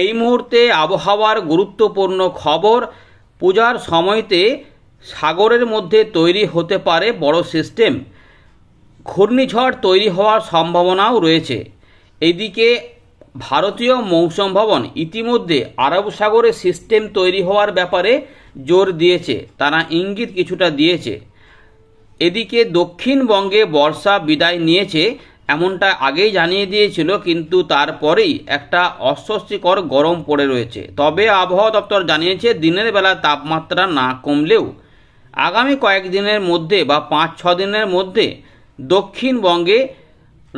এই মুহূর্তে আবহাওয়ার গুরুত্বপূর্ণ খবর পূজার সময়তে সাগরের মধ্যে তৈরি হতে পারে বড় সিস্টেম ঘূর্ণিঝড় তৈরি হওয়ার সম্ভাবনাও রয়েছে এদিকে ভারতীয় মৌসুম ভবন ইতিমধ্যে আরব সাগরে সিস্টেম তৈরি হওয়ার ব্যাপারে জোর দিয়েছে তারা ইঙ্গিত কিছুটা দিয়েছে এদিকে দক্ষিণবঙ্গে বর্ষা বিদায় নিয়েছে এমনটা আগেই জানিয়ে দিয়েছিল কিন্তু তারপরেই একটা অস্বস্তিকর গরম পড়ে রয়েছে তবে আবহাওয়া দপ্তর জানিয়েছে দিনের বেলা তাপমাত্রা না কমলেও আগামী কয়েকদিনের মধ্যে বা পাঁচ ছ দিনের মধ্যে দক্ষিণবঙ্গে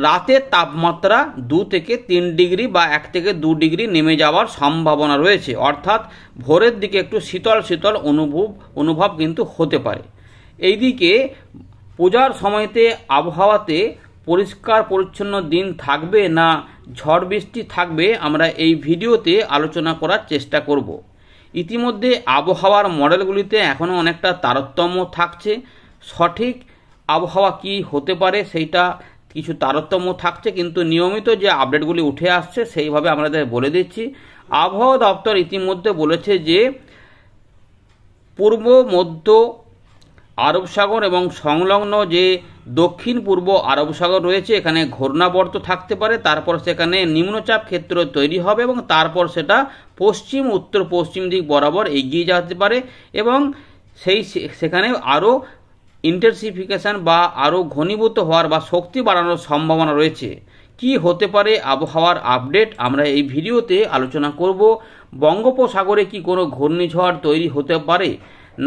রাতের তাপমাত্রা দু থেকে তিন ডিগ্রি বা এক থেকে দু ডিগ্রি নেমে যাওয়ার সম্ভাবনা রয়েছে অর্থাৎ ভোরের দিকে একটু শীতল শীতল অনুভব অনুভব কিন্তু হতে পারে এইদিকে পূজার সময়তে আবহাওয়াতে পরিষ্কার পরিচ্ছন্ন দিন থাকবে না ঝড় বৃষ্টি থাকবে আমরা এই ভিডিওতে আলোচনা করার চেষ্টা করব ইতিমধ্যে আবহাওয়ার মডেলগুলিতে এখনও অনেকটা তারতম্য থাকছে সঠিক আবহাওয়া কি হতে পারে সেইটা কিছু তারতম্য থাকছে কিন্তু নিয়মিত যে আপডেটগুলি উঠে আসছে সেইভাবে আমাদের বলে দিচ্ছি আবহাওয়া দপ্তর ইতিমধ্যে বলেছে যে পূর্ব মধ্য আরব সাগর এবং সংলগ্ন যে দক্ষিণ পূর্ব আরব সাগর রয়েছে এখানে ঘূর্ণাবর্ত থাকতে পারে তারপর সেখানে নিম্নচাপ ক্ষেত্র তৈরি হবে এবং তারপর সেটা পশ্চিম উত্তর পশ্চিম দিক বরাবর এগিয়ে যেতে পারে এবং সেই সেখানে আরও ইন্টারসিফিকেশান বা আরও ঘনীভূত হওয়ার বা শক্তি বাড়ানোর সম্ভাবনা রয়েছে কি হতে পারে আবহাওয়ার আপডেট আমরা এই ভিডিওতে আলোচনা করব বঙ্গোপসাগরে কি কোনো ঘূর্ণিঝড় তৈরি হতে পারে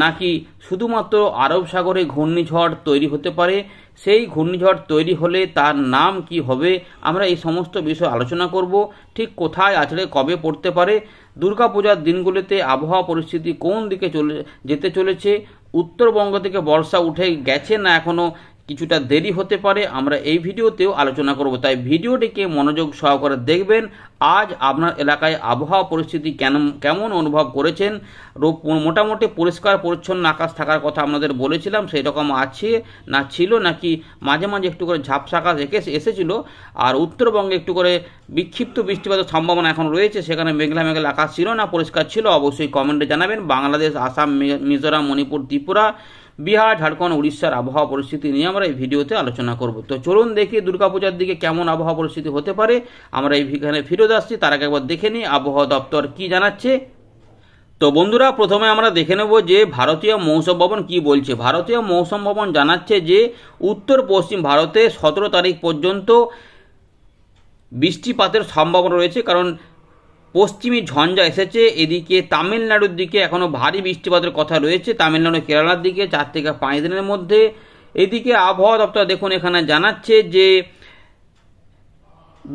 নাকি শুধুমাত্র আরব সাগরে ঘূর্ণিঝড় তৈরি হতে পারে সেই ঘূর্ণিঝড় তৈরি হলে তার নাম কি হবে আমরা এই সমস্ত বিষয় আলোচনা করব ঠিক কোথায় আছড়ে কবে পড়তে পারে দুর্গাপূজার দিনগুলিতে আবহাওয়া পরিস্থিতি কোন দিকে চলে যেতে চলেছে উত্তরবঙ্গ থেকে বর্ষা উঠে গেছে না এখনও কিছুটা দেরি হতে পারে আমরা এই ভিডিওতেও আলোচনা করব তাই ভিডিওটিকে মনোযোগ সহকারে দেখবেন আজ আপনার এলাকায় আবহাওয়া পরিস্থিতি কেন কেমন অনুভব করেছেন মোটামুটি পরিষ্কার পরিচ্ছন্ন আকাশ থাকার কথা আপনাদের বলেছিলাম সেই রকম আছে না ছিল নাকি মাঝে মাঝে একটু করে ঝাপসা আকাশ এঁকে এসেছিল আর উত্তরবঙ্গে একটু করে বিক্ষিপ্ত বৃষ্টিপাতের সম্ভাবনা এখন রয়েছে সেখানে মেঘলা মেঘলা আকাশ ছিল না পরিষ্কার ছিল অবশ্যই কমেন্টে জানাবেন বাংলাদেশ আসাম মিজোরাম মণিপুর ত্রিপুরা বিহার ঝাড়খণ্ড উড়িষ্যার আবহাওয়া পরিস্থিতি নিয়ে আমরা এই ভিডিওতে আলোচনা করব তো চলুন দেখি দুর্গাপূজার দিকে কেমন আবহাওয়া পরিস্থিতি হতে পারে আমরা এই ভিখানে ফিরে আসছি তার আগে একবার দেখে নিই আবহাওয়া দপ্তর কি জানাচ্ছে তো বন্ধুরা প্রথমে আমরা দেখে নেব যে ভারতীয় মৌসুম ভবন কি বলছে ভারতীয় মৌসুম ভবন জানাচ্ছে যে উত্তর পশ্চিম ভারতে সতেরো তারিখ পর্যন্ত বৃষ্টিপাতের সম্ভাবনা রয়েছে কারণ পশ্চিমী ঝঞ্ঝা এসেছে এদিকে তামিলনাড়ুর দিকে এখনও ভারী বৃষ্টিপাতের কথা রয়েছে তামিলনাড়ু কেরালার দিকে চার থেকে পাঁচ দিনের মধ্যে এদিকে আবহাওয়া দপ্তর দেখুন এখানে জানাচ্ছে যে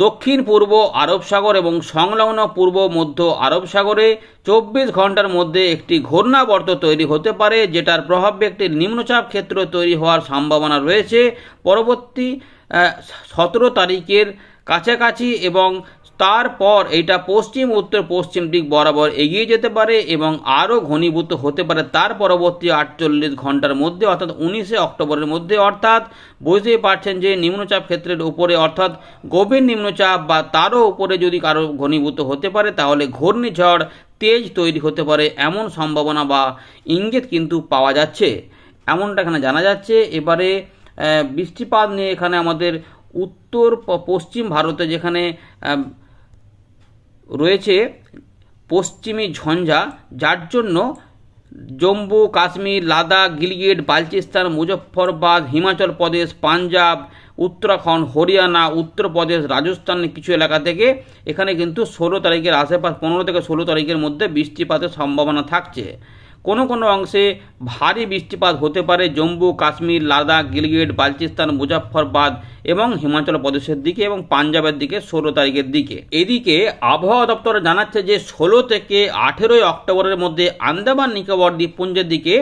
দক্ষিণ পূর্ব আরব সাগর এবং সংলগ্ন পূর্ব মধ্য আরব সাগরে চব্বিশ ঘন্টার মধ্যে একটি ঘূর্ণাবর্ত তৈরি হতে পারে যেটার প্রভাবে একটি নিম্নচাপ ক্ষেত্র তৈরি হওয়ার সম্ভাবনা রয়েছে পরবর্তী সতেরো তারিখের কাছাকাছি এবং তারপর এটা পশ্চিম উত্তর পশ্চিম দিক বরাবর এগিয়ে যেতে পারে এবং আরও ঘনীভূত হতে পারে তার পরবর্তী আটচল্লিশ ঘন্টার মধ্যে অর্থাৎ উনিশে অক্টোবরের মধ্যে অর্থাৎ বুঝতেই পারছেন যে নিম্নচাপ ক্ষেত্রের উপরে অর্থাৎ গভীর নিম্নচাপ বা তারও উপরে যদি কারো ঘনীভূত হতে পারে তাহলে ঘূর্ণিঝড় তেজ তৈরি হতে পারে এমন সম্ভাবনা বা ইঙ্গিত কিন্তু পাওয়া যাচ্ছে এমনটা এখানে জানা যাচ্ছে এবারে বৃষ্টিপাত নিয়ে এখানে আমাদের উত্তর পশ্চিম ভারতে যেখানে রয়েছে পশ্চিমী ঝঞ্ঝা যার জন্য জম্মু কাশ্মীর লাদাখ গিলগিট বালচিস্তান মুজফ্ফরবাদ হিমাচল প্রদেশ পাঞ্জাব উত্তরাখণ্ড হরিয়ানা উত্তরপ্রদেশ রাজস্থানের কিছু এলাকা থেকে এখানে কিন্তু ষোলো তারিখের আশেপাশ পনেরো থেকে ষোলো তারিখের মধ্যে বৃষ্টিপাতের সম্ভাবনা থাকছে কোনো কোনো অংশে ভারী বৃষ্টিপাত হতে পারে জম্মু কাশ্মীর লাদাখ গিলগেট বালচিস্তান মুজাফরবাদ এবং হিমাচল প্রদেশের দিকে এবং পাঞ্জাবের দিকে ষোলো তারিখের দিকে এদিকে আবহাওয়া দপ্তর জানাচ্ছে যে ষোলো থেকে আঠেরোই অক্টোবরের মধ্যে আন্দামান নিকোবর দ্বীপপুঞ্জের দিকে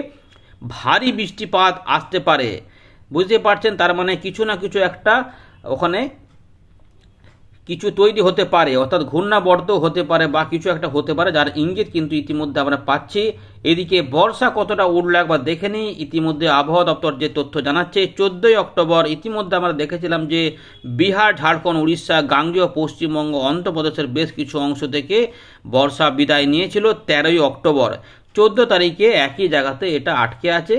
ভারী বৃষ্টিপাত আসতে পারে বুঝতে পারছেন তার মানে কিছু না কিছু একটা ওখানে কিছু তৈরি হতে পারে অর্থাৎ ঘূর্ণাবর্ত হতে পারে বা কিছু একটা হতে পারে যার ইঙ্গিত কিন্তু ইতিমধ্যে আমরা পাচ্ছি এদিকে বর্ষা কতটা উঠলো একবার দেখে নিই ইতিমধ্যে আবহাওয়া দপ্তর যে তথ্য জানাচ্ছে চোদ্দই অক্টোবর ইতিমধ্যে আমরা দেখেছিলাম যে বিহার ঝাড়খণ্ড উড়িষ্যা গাঙ্গীয় পশ্চিমবঙ্গ অন্ধ্রপ্রদেশের বেশ কিছু অংশ থেকে বর্ষা বিদায় নিয়েছিল তেরোই অক্টোবর চোদ্দ তারিখে একই জায়গাতে এটা আটকে আছে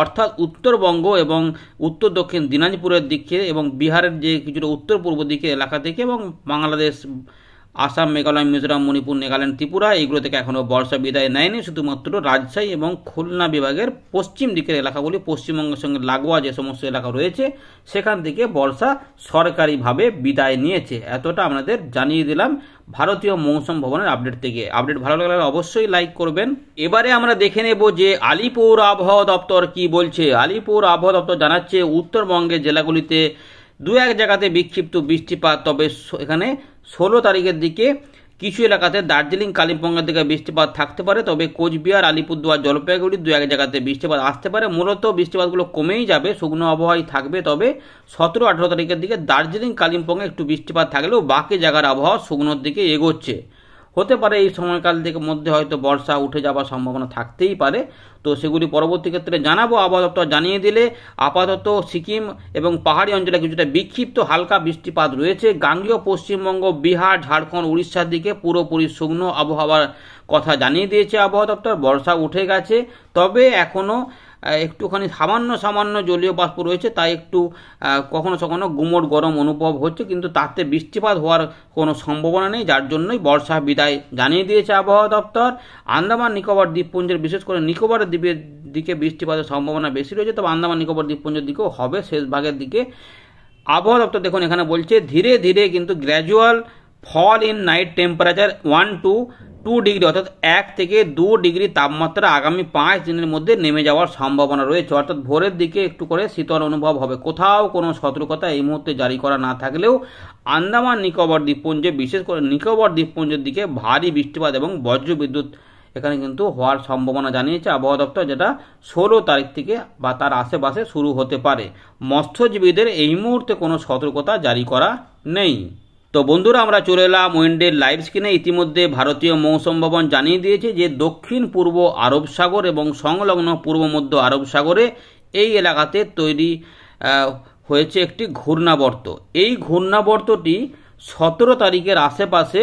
অর্থাৎ উত্তরবঙ্গ এবং উত্তর দক্ষিণ দিনাজপুরের দিকে এবং বিহারের যে কিছুটা উত্তর পূর্ব দিকে এলাকা থেকে এবং বাংলাদেশ আসাম মেঘালয় মিজোরাম মণিপুর মেঘালয় ত্রিপুরা এইগুলো থেকে এখনও বর্ষা বিদায় নেয়নি শুধুমাত্র রাজশাহী এবং খুলনা বিভাগের পশ্চিম দিকের এলাকাগুলি পশ্চিমবঙ্গের সঙ্গে লাগোয়া যে সমস্ত এলাকা রয়েছে সেখান থেকে বর্ষা সরকারিভাবে বিদায় নিয়েছে এতটা আমাদের জানিয়ে দিলাম ভারতীয় মৌসুম ভবনের আপডেট থেকে আপডেট ভালো লাগলে অবশ্যই লাইক করবেন এবারে আমরা দেখে নেব যে আলিপুর আবহাওয়া দপ্তর কি বলছে আলিপুর আবহাওয়া দপ্তর জানাচ্ছে উত্তরবঙ্গের জেলাগুলিতে দু এক জায়গাতে বিক্ষিপ্ত বৃষ্টিপাত তবে এখানে ষোলো তারিখের দিকে কিছু এলাকাতে দার্জিলিং কালিম্পঙ্গের দিকে বৃষ্টিপাত থাকতে পারে তবে কোচবিহার আলিপুরদুয়ার জলপাইগুড়ি দু এক জায়গাতে বৃষ্টিপাত আসতে পারে মূলত বৃষ্টিপাতগুলো কমেই যাবে শুকনো আবহাওয়াই থাকবে তবে সতেরো আঠেরো তারিখের দিকে দার্জিলিং কালিম্পঙ্গে একটু বৃষ্টিপাত থাকলেও বাকি জায়গার আবহাওয়া শুকনোর দিকে এগোচ্ছে হতে পারে এই সময়কাল থেকে মধ্যে হয়তো বর্ষা উঠে যাওয়ার সম্ভাবনা থাকতেই পারে তো সেগুলি পরবর্তী ক্ষেত্রে জানাবো আবহাওয়া দপ্তর জানিয়ে দিলে আপাতত সিকিম এবং পাহাড়ি অঞ্চলে কিছুটা বিক্ষিপ্ত হালকা বৃষ্টিপাত রয়েছে গাঙ্গীয় পশ্চিমবঙ্গ বিহার ঝাড়খণ্ড উড়িষ্যার দিকে পুরোপুরি শুকনো আবহাওয়ার কথা জানিয়ে দিয়েছে আবহাওয়া দপ্তর বর্ষা উঠে গেছে তবে এখনও একটুখানি সামান্য সামান্য জলীয় বাষ্প রয়েছে তাই একটু কখনো কখনো গুমট গরম অনুভব হচ্ছে কিন্তু তাতে বৃষ্টিপাত হওয়ার কোনো সম্ভাবনা নেই যার জন্যই বর্ষা বিদায় জানিয়ে দিয়েছে আবহাওয়া দপ্তর আন্দামান নিকোবর দ্বীপপুঞ্জের বিশেষ করে নিকোবর দ্বীপের দিকে বৃষ্টিপাতের সম্ভাবনা বেশি রয়েছে তবে আন্দামান নিকোবর দ্বীপপুঞ্জের দিকেও হবে শেষ ভাগের দিকে আবহাওয়া দপ্তর দেখুন এখানে বলছে ধীরে ধীরে কিন্তু gradual fall in night temperature one two two degree অর্থাৎ এক থেকে দু ডিগ্রি তাপমাত্রা আগামী পাঁচ দিনের মধ্যে নেমে যাওয়ার সম্ভাবনা রয়েছে অর্থাৎ ভোরের দিকে একটু করে শীতল অনুভব হবে কোথাও কোনো সতর্কতা এই মুহূর্তে জারি করা না থাকলেও আন্দামান নিকোবর দ্বীপপুঞ্জে বিশেষ করে নিকোবর দ্বীপপুঞ্জের দিকে ভারী বৃষ্টিপাত এবং বজ্রবিদ্যুৎ এখানে কিন্তু হওয়ার সম্ভাবনা জানিয়েছে আবহাওয়া দপ্তর যেটা ষোলো তারিখ থেকে বা তার আশেপাশে শুরু হতে পারে মৎস্যজীবীদের এই মুহূর্তে কোনো সতর্কতা জারি করা নেই তো বন্ধুরা আমরা চলে এলাম উইন্ডের লাইভ স্ক্রিনে ইতিমধ্যে ভারতীয় মৌসুম ভবন জানিয়ে দিয়েছে যে দক্ষিণ পূর্ব আরব সাগর এবং সংলগ্ন পূর্ব মধ্য আরব সাগরে এই এলাকাতে তৈরি হয়েছে একটি ঘূর্ণাবর্ত এই ঘূর্ণাবর্তটি সতেরো তারিখের আশেপাশে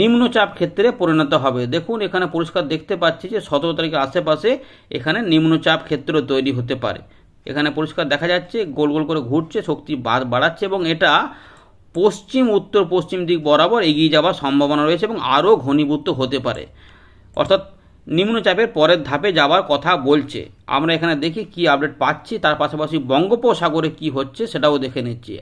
নিম্নচাপ ক্ষেত্রে পরিণত হবে দেখুন এখানে পরিষ্কার দেখতে পাচ্ছি যে সতেরো তারিখের আশেপাশে এখানে নিম্নচাপ ক্ষেত্র তৈরি হতে পারে এখানে পরিষ্কার দেখা যাচ্ছে গোল গোল করে ঘুরছে শক্তি বাড়াচ্ছে এবং এটা পশ্চিম উত্তর পশ্চিম দিক বরাবর এগিয়ে যাওয়ার সম্ভাবনা রয়েছে এবং আরও ঘনীভূত হতে পারে অর্থাৎ নিম্নচাপের পরের ধাপে যাওয়ার কথা বলছে আমরা এখানে দেখি কি আপডেট পাচ্ছি তার পাশাপাশি বঙ্গোপসাগরে কি হচ্ছে সেটাও দেখে নিচ্ছি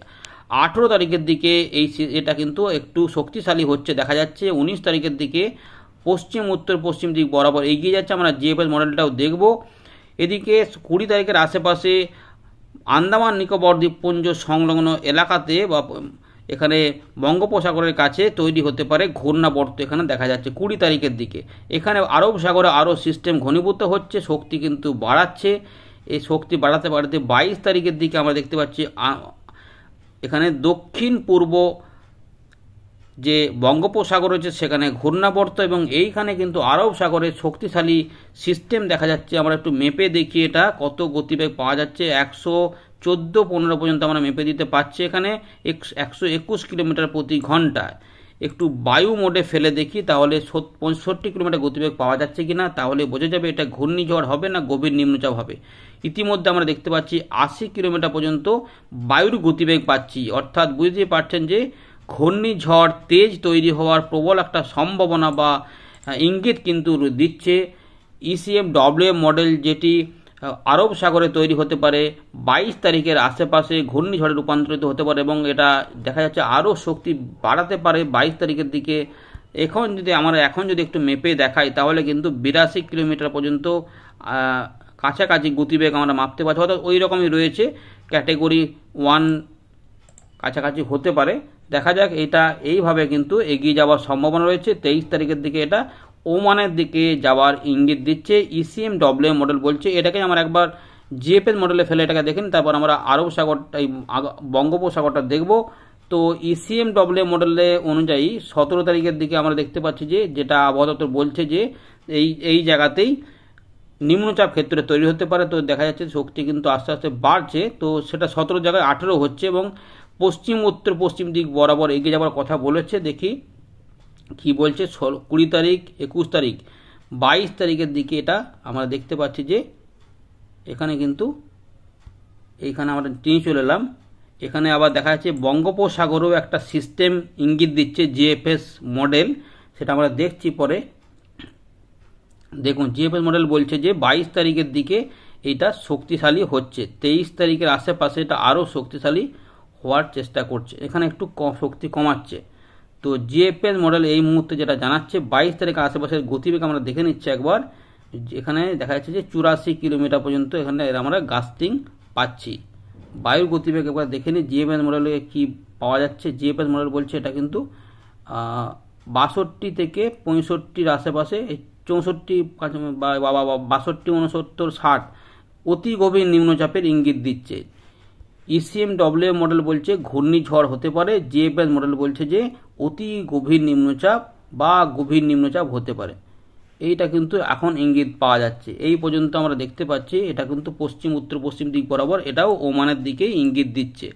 আঠেরো তারিখের দিকে এই এটা কিন্তু একটু শক্তিশালী হচ্ছে দেখা যাচ্ছে উনিশ তারিখের দিকে পশ্চিম উত্তর পশ্চিম দিক বরাবর এগিয়ে যাচ্ছে আমরা জিএফএস মডেলটাও দেখব এদিকে কুড়ি তারিখের আশেপাশে আন্দামান নিকোবর দ্বীপপুঞ্জ সংলগ্ন এলাকাতে বা এখানে বঙ্গোপসাগরের কাছে তৈরি হতে পারে ঘূর্ণাবর্ত এখানে দেখা যাচ্ছে কুড়ি তারিখের দিকে এখানে আরব সাগরে আরও সিস্টেম ঘনীভূত হচ্ছে শক্তি কিন্তু বাড়াচ্ছে এই শক্তি বাড়াতে বাড়াতে বাইশ তারিখের দিকে আমরা দেখতে পাচ্ছি এখানে দক্ষিণ পূর্ব যে বঙ্গোপসাগর রয়েছে সেখানে ঘূর্ণাবর্ত এবং এইখানে কিন্তু আরব সাগরের শক্তিশালী সিস্টেম দেখা যাচ্ছে আমরা একটু মেপে দেখি এটা কত গতিবেগ পাওয়া যাচ্ছে একশো চোদ্দো পনেরো পর্যন্ত আমরা মেপে দিতে পারছি এখানে একশো একুশ কিলোমিটার প্রতি ঘন্টায় একটু বায়ু মোডে ফেলে দেখি তাহলে পঁয়ষট্টি কিলোমিটার গতিবেগ পাওয়া যাচ্ছে কি না তাহলে বোঝা যাবে এটা ঘূর্ণিঝড় হবে না গভীর নিম্নচাপ হবে ইতিমধ্যে আমরা দেখতে পাচ্ছি আশি কিলোমিটার পর্যন্ত বায়ুর গতিবেগ পাচ্ছি অর্থাৎ বুঝতে পারছেন যে ঘূর্ণিঝড় তেজ তৈরি হওয়ার প্রবল একটা সম্ভাবনা বা ইঙ্গিত কিন্তু দিচ্ছে ইসিএম ডব্লিউ মডেল যেটি আরব সাগরে তৈরি হতে পারে বাইশ তারিখের আশেপাশে ঘূর্ণিঝড়ে রূপান্তরিত হতে পারে এবং এটা দেখা যাচ্ছে আরও শক্তি বাড়াতে পারে বাইশ তারিখের দিকে এখন যদি আমরা এখন যদি একটু মেপে দেখাই তাহলে কিন্তু বিরাশি কিলোমিটার পর্যন্ত কাছাকাছি গতিবেগ আমরা মাপতে পারছি অর্থাৎ ওই রকমই রয়েছে ক্যাটেগরি ওয়ান কাছাকাছি হতে পারে দেখা যাক এটা এইভাবে কিন্তু এগিয়ে যাওয়ার সম্ভাবনা রয়েছে তেইশ তারিখের দিকে এটা ওমানের দিকে যাওয়ার ইঙ্গিত দিচ্ছে ইসিএম ডব্লিউ মডেল বলছে এটাকে আমরা একবার জিএফএস মডেলে ফেলে এটাকে দেখেন তারপর আমরা আরব সাগরটাই বঙ্গোপসাগরটা দেখব তো ইসিএম ডব্লিউ মডেলে অনুযায়ী সতেরো তারিখের দিকে আমরা দেখতে পাচ্ছি যে যেটা আবহাওয়া বলছে যে এই এই জায়গাতেই নিম্নচাপ ক্ষেত্রে তৈরি হতে পারে তো দেখা যাচ্ছে শক্তি কিন্তু আস্তে আস্তে বাড়ছে তো সেটা সতেরো জায়গায় আঠেরো হচ্ছে এবং পশ্চিম উত্তর পশ্চিম দিক বরাবর এগিয়ে যাওয়ার কথা বলেছে দেখি কি বলছে কুড়ি তারিখ একুশ তারিখ বাইশ তারিখের দিকে এটা আমরা দেখতে পাচ্ছি যে এখানে কিন্তু এখানে আমরা টেনে চলে এলাম এখানে আবার দেখা যাচ্ছে বঙ্গোপসাগরেও একটা সিস্টেম ইঙ্গিত দিচ্ছে জিএফএস মডেল সেটা আমরা দেখছি পরে দেখুন জিএফএস মডেল বলছে যে বাইশ তারিখের দিকে এটা শক্তিশালী হচ্ছে তেইশ তারিখের আশেপাশে এটা আরও শক্তিশালী হওয়ার চেষ্টা করছে এখানে একটু শক্তি কমাচ্ছে তো জিএফএস মডেল এই মুহূর্তে যেটা জানাচ্ছে বাইশ তারিখ আশেপাশের গতিবেগ আমরা দেখে নিচ্ছি একবার এখানে দেখা যাচ্ছে যে চুরাশি কিলোমিটার পর্যন্ত এখানে আমরা গাস্টিং পাচ্ছি বায়ুর গতিবেগ একবার দেখে নিই জিএমএস মডেলে কি পাওয়া যাচ্ছে জিএফএস মডেল বলছে এটা কিন্তু বাষট্টি থেকে পঁয়ষট্টির আশেপাশে চৌষট্টি বা বাষট্টি উনসত্তর ষাট অতি গভীর নিম্নচাপের ইঙ্গিত দিচ্ছে ইসিএম ডব্লিউ মডেল বলছে ঘূর্ণিঝড় হতে পারে জিএফএস মডেল বলছে যে অতি গভীর নিম্নচাপ বা গভীর নিম্নচাপ হতে পারে এইটা কিন্তু এখন ইঙ্গিত পাওয়া যাচ্ছে এই পর্যন্ত আমরা দেখতে পাচ্ছি এটা কিন্তু পশ্চিম উত্তর পশ্চিম দিক বরাবর এটাও ওমানের দিকে ইঙ্গিত দিচ্ছে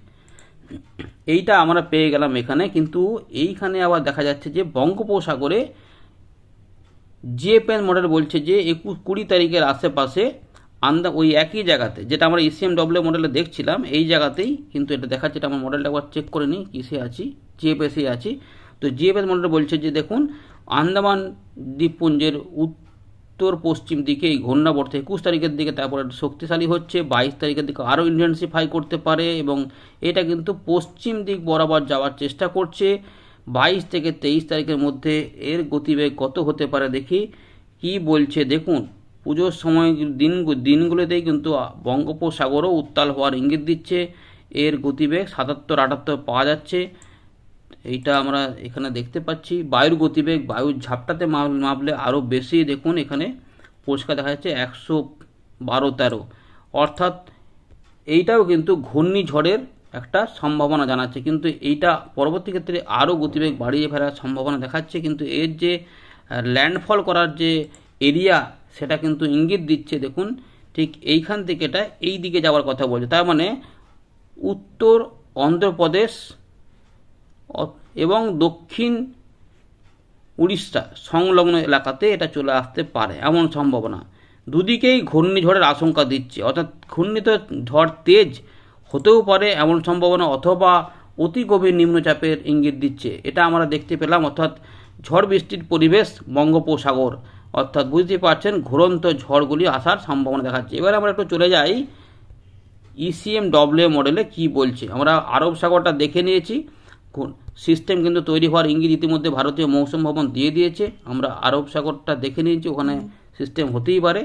এইটা আমরা পেয়ে গেলাম এখানে কিন্তু এইখানে আবার দেখা যাচ্ছে যে বঙ্গোপসাগরে জিএপএন মডেল বলছে যে একুশ কুড়ি তারিখের আশেপাশে আন্দা ওই একই জায়গাতে যেটা আমরা ইসিএম ডব্লিউ মডেলে দেখছিলাম এই জায়গাতেই কিন্তু এটা দেখাচ্ছে এটা আমার মডেলটা একবার চেক করে নিই কিসে আছি জিএফএসে আছি তো জিএফএস মডেল বলছে যে দেখুন আন্দামান দ্বীপপুঞ্জের উত্তর পশ্চিম দিকে এই ঘূর্ণাবর্ত একুশ তারিখের দিকে তারপরে শক্তিশালী হচ্ছে বাইশ তারিখের দিকে আরও ইন্টেন্সিফাই করতে পারে এবং এটা কিন্তু পশ্চিম দিক বরাবর যাওয়ার চেষ্টা করছে বাইশ থেকে তেইশ তারিখের মধ্যে এর গতিবেগ কত হতে পারে দেখি কি বলছে দেখুন পুজোর সময় দিন দিনগুলোতেই কিন্তু বঙ্গোপসাগরও উত্তাল হওয়ার ইঙ্গিত দিচ্ছে এর গতিবেগ সাতাত্তর আটাত্তর পাওয়া যাচ্ছে এইটা আমরা এখানে দেখতে পাচ্ছি বায়ুর গতিবেগ বায়ুর ঝাপটাতে মাপলে আরও বেশি দেখুন এখানে পরিষ্কার দেখা যাচ্ছে একশো বারো তেরো অর্থাৎ এইটাও কিন্তু ঘূর্ণিঝড়ের একটা সম্ভাবনা জানাচ্ছে কিন্তু এইটা পরবর্তী ক্ষেত্রে আরও গতিবেগ বাড়িয়ে ফেরার সম্ভাবনা দেখাচ্ছে কিন্তু এর যে ল্যান্ডফল করার যে এরিয়া সেটা কিন্তু ইঙ্গিত দিচ্ছে দেখুন ঠিক এইখান থেকে এটা এই দিকে যাওয়ার কথা বলছে তার মানে উত্তর অন্ধ্রপ্রদেশ এবং দক্ষিণ উড়িষ্যা সংলগ্ন এলাকাতে এটা চলে আসতে পারে এমন সম্ভাবনা দুদিকেই ঘূর্ণিঝড়ের আশঙ্কা দিচ্ছে অর্থাৎ ঘূর্ণিত ঝড় তেজ হতেও পারে এমন সম্ভাবনা অথবা অতি গভীর নিম্নচাপের ইঙ্গিত দিচ্ছে এটা আমরা দেখতে পেলাম অর্থাৎ ঝড় বৃষ্টির পরিবেশ বঙ্গোপসাগর অর্থাৎ বুঝতে পারছেন ঘুরন্ত ঝড়গুলি আসার সম্ভাবনা দেখাচ্ছে এবার আমরা একটু চলে যাই ইসিএম ডব্লিউ মডেলে কি বলছে আমরা আরব সাগরটা দেখে নিয়েছি সিস্টেম কিন্তু তৈরি হওয়ার ইঙ্গিত ইতিমধ্যে ভারতীয় মৌসুম ভবন দিয়ে দিয়েছে আমরা আরব সাগরটা দেখে নিয়েছি ওখানে সিস্টেম হতেই পারে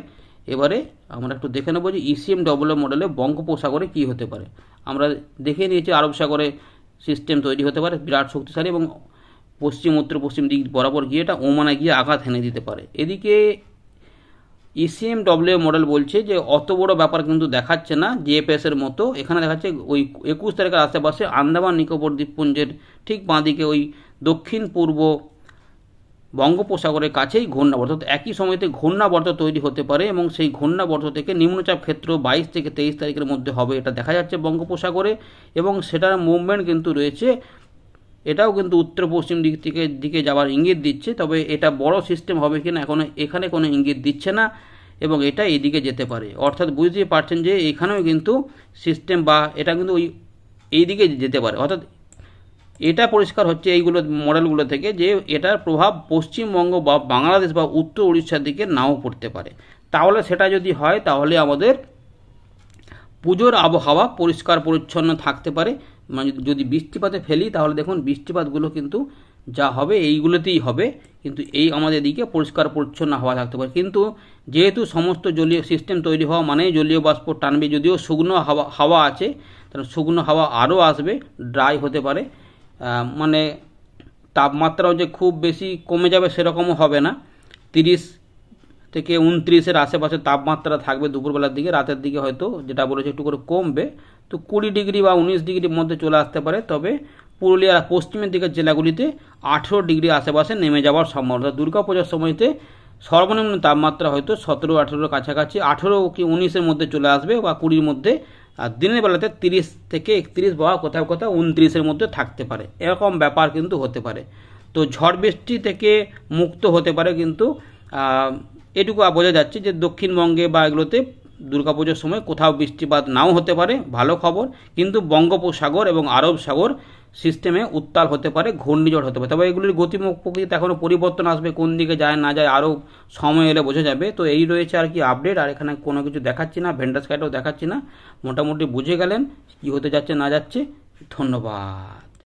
এবারে আমরা একটু দেখে নেবো যে ইসিএম ডব্লিউ মডেলে বঙ্গোপসাগরে কি হতে পারে আমরা দেখে নিয়েছি আরব সাগরে সিস্টেম তৈরি হতে পারে বিরাট শক্তিশালী এবং পশ্চিম উত্তর পশ্চিম দিক বরাবর গিয়ে এটা ওমানে গিয়ে আঘাত হেনে দিতে পারে এদিকে ইসিএম ডব্লিউ মডেল বলছে যে অত বড় ব্যাপার কিন্তু দেখাচ্ছে না জিএফএসের মতো এখানে দেখাচ্ছে ওই একুশ তারিখের আশেপাশে আন্দামান নিকোবর দ্বীপপুঞ্জের ঠিক বাঁদিকে ওই দক্ষিণ পূর্ব বঙ্গোপসাগরের কাছেই ঘূর্ণাবর্ত একই সময়তে ঘূর্ণাবর্ত তৈরি হতে পারে এবং সেই ঘূর্ণাবর্ত থেকে নিম্নচাপ ক্ষেত্র বাইশ থেকে তেইশ তারিখের মধ্যে হবে এটা দেখা যাচ্ছে বঙ্গোপসাগরে এবং সেটার মুভমেন্ট কিন্তু রয়েছে এটাও কিন্তু উত্তর পশ্চিম দিক থেকে দিকে যাওয়ার ইঙ্গিত দিচ্ছে তবে এটা বড় সিস্টেম হবে কিনা এখন এখানে কোনো ইঙ্গিত দিচ্ছে না এবং এটা এদিকে যেতে পারে অর্থাৎ বুঝতে পারছেন যে এখানেও কিন্তু সিস্টেম বা এটা কিন্তু ওই এই দিকে যেতে পারে অর্থাৎ এটা পরিষ্কার হচ্ছে এইগুলো মডেলগুলো থেকে যে এটার প্রভাব পশ্চিমবঙ্গ বা বাংলাদেশ বা উত্তর উড়িষ্যার দিকে নাও পড়তে পারে তাহলে সেটা যদি হয় তাহলে আমাদের পুজোর আবহাওয়া পরিষ্কার পরিচ্ছন্ন থাকতে পারে মানে যদি বৃষ্টিপাতে ফেলি তাহলে দেখুন বৃষ্টিপাতগুলো কিন্তু যা হবে এইগুলোতেই হবে কিন্তু এই আমাদের দিকে পরিষ্কার পরিচ্ছন্ন হওয়া থাকতে পারে কিন্তু যেহেতু সমস্ত জলীয় সিস্টেম তৈরি হওয়া মানেই জলীয় বাষ্প টানবে যদিও শুকনো হাওয়া হাওয়া আছে তাহলে শুকনো হাওয়া আরও আসবে ড্রাই হতে পারে মানে তাপমাত্রাও যে খুব বেশি কমে যাবে সেরকমও হবে না তিরিশ থেকে উনত্রিশের আশেপাশে তাপমাত্রা থাকবে দুপুরবেলার দিকে রাতের দিকে হয়তো যেটা বলেছে একটু করে কমবে তো কুড়ি ডিগ্রি বা উনিশ ডিগ্রির মধ্যে চলে আসতে পারে তবে পুরুলিয়ার পশ্চিমের দিকের জেলাগুলিতে আঠেরো ডিগ্রি আশেপাশে নেমে যাওয়ার সম্ভাবনা দুর্গাপূজার সময়তে সর্বনিম্ন তাপমাত্রা হয়তো সতেরো আঠেরোর কাছাকাছি আঠেরো কি উনিশের মধ্যে চলে আসবে বা কুড়ির মধ্যে আর দিনের বেলাতে তিরিশ থেকে একত্রিশ বা কোথাও কোথাও উনত্রিশের মধ্যে থাকতে পারে এরকম ব্যাপার কিন্তু হতে পারে তো ঝড় বৃষ্টি থেকে মুক্ত হতে পারে কিন্তু এটুকু বোঝা যাচ্ছে যে দক্ষিণবঙ্গে বা এগুলোতে দুর্গাপুজোর সময় কোথাও বৃষ্টিপাত নাও হতে পারে ভালো খবর কিন্তু বঙ্গোপসাগর এবং আরব সাগর সিস্টেমে উত্তাল হতে পারে ঘূর্ণিঝড় হতে পারে তবে এগুলির গতিমুখ প্রকৃতিতে এখনও পরিবর্তন আসবে কোন দিকে যায় না যায় আরও সময় এলে বোঝা যাবে তো এই রয়েছে আর কি আপডেট আর এখানে কোনো কিছু দেখাচ্ছি না ভেন্ডাস কার্ডও দেখাচ্ছি না মোটামুটি বুঝে গেলেন কী হতে যাচ্ছে না যাচ্ছে ধন্যবাদ